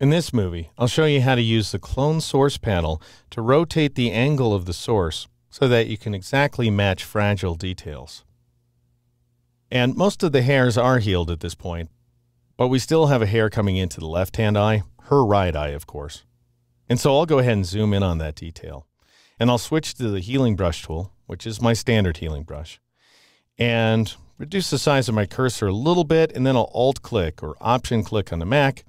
In this movie, I'll show you how to use the clone source panel to rotate the angle of the source so that you can exactly match fragile details. And most of the hairs are healed at this point, but we still have a hair coming into the left-hand eye, her right eye, of course. And so I'll go ahead and zoom in on that detail. And I'll switch to the healing brush tool, which is my standard healing brush, and reduce the size of my cursor a little bit, and then I'll alt-click or option-click on the Mac,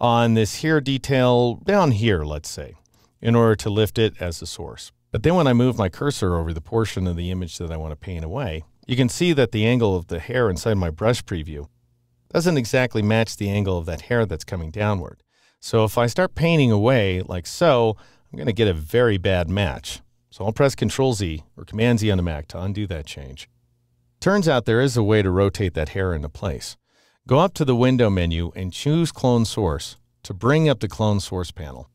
on this hair detail down here, let's say, in order to lift it as the source. But then when I move my cursor over the portion of the image that I want to paint away, you can see that the angle of the hair inside my brush preview doesn't exactly match the angle of that hair that's coming downward. So if I start painting away like so, I'm going to get a very bad match. So I'll press Ctrl Z or Command Z on the Mac to undo that change. Turns out there is a way to rotate that hair into place. Go up to the Window menu and choose Clone Source to bring up the Clone Source panel.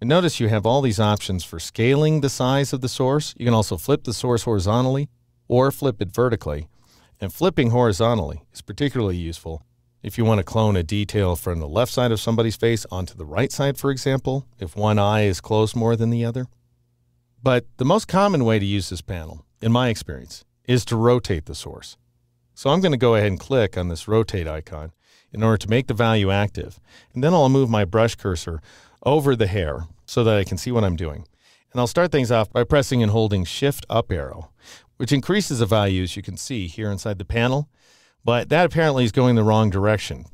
And notice you have all these options for scaling the size of the source. You can also flip the source horizontally or flip it vertically. And flipping horizontally is particularly useful if you want to clone a detail from the left side of somebody's face onto the right side, for example, if one eye is closed more than the other. But the most common way to use this panel, in my experience, is to rotate the source. So I'm going to go ahead and click on this rotate icon in order to make the value active. And then I'll move my brush cursor over the hair so that I can see what I'm doing. And I'll start things off by pressing and holding shift up arrow, which increases the value as you can see here inside the panel. But that apparently is going the wrong direction.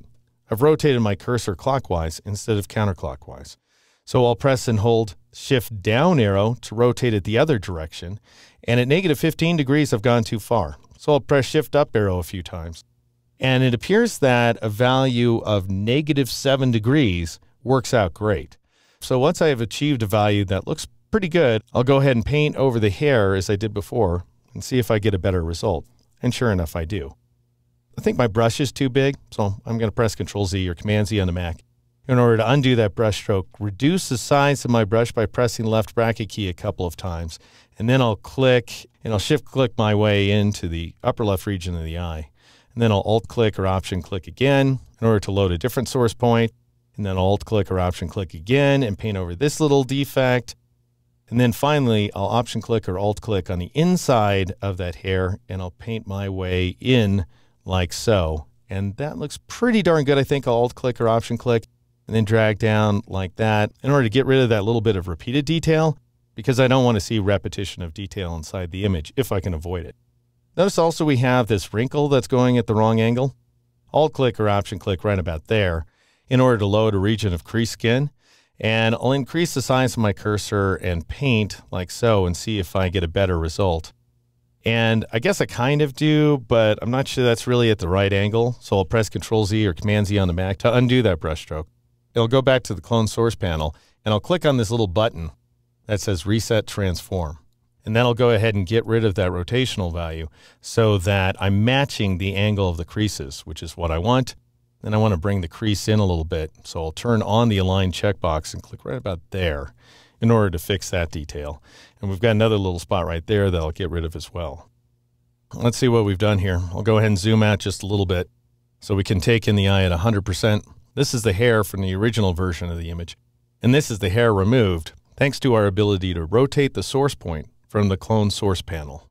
I've rotated my cursor clockwise instead of counterclockwise. So I'll press and hold shift down arrow to rotate it the other direction. And at negative 15 degrees, I've gone too far. So I'll press shift up arrow a few times. And it appears that a value of negative 7 degrees works out great. So once I have achieved a value that looks pretty good, I'll go ahead and paint over the hair as I did before and see if I get a better result. And sure enough, I do. I think my brush is too big, so I'm going to press Control Z or Command Z on the Mac in order to undo that brush stroke, reduce the size of my brush by pressing left bracket key a couple of times. And then I'll click and I'll shift click my way into the upper left region of the eye. And then I'll alt click or option click again in order to load a different source And then alt click or option click again and paint over this little defect. And then finally, I'll option click or alt click on the inside of that hair and I'll paint my way in like so. And that looks pretty darn good. I think I'll alt click or option click and then drag down like that in order to get rid of that little bit of repeated detail because I don't want to see repetition of detail inside the image if I can avoid it. Notice also we have this wrinkle that's going at the wrong angle. Alt click or option click right about there in order to load a region of crease skin. And I'll increase the size of my cursor and paint like so and see if I get a better result. And I guess I kind of do, but I'm not sure that's really at the right angle. So I'll press Control Z or Command Z on the Mac to undo that brushstroke it'll go back to the clone source panel and I'll click on this little button that says reset transform. And then I'll go ahead and get rid of that rotational value so that I'm matching the angle of the creases, which is what I want. Then I want to bring the crease in a little bit. So I'll turn on the align checkbox and click right about there in order to fix that detail. And we've got another little spot right there that I'll get rid of as well. Let's see what we've done here. I'll go ahead and zoom out just a little bit so we can take in the eye at 100%. This is the hair from the original version of the image, and this is the hair removed, thanks to our ability to rotate the source point from the clone source panel.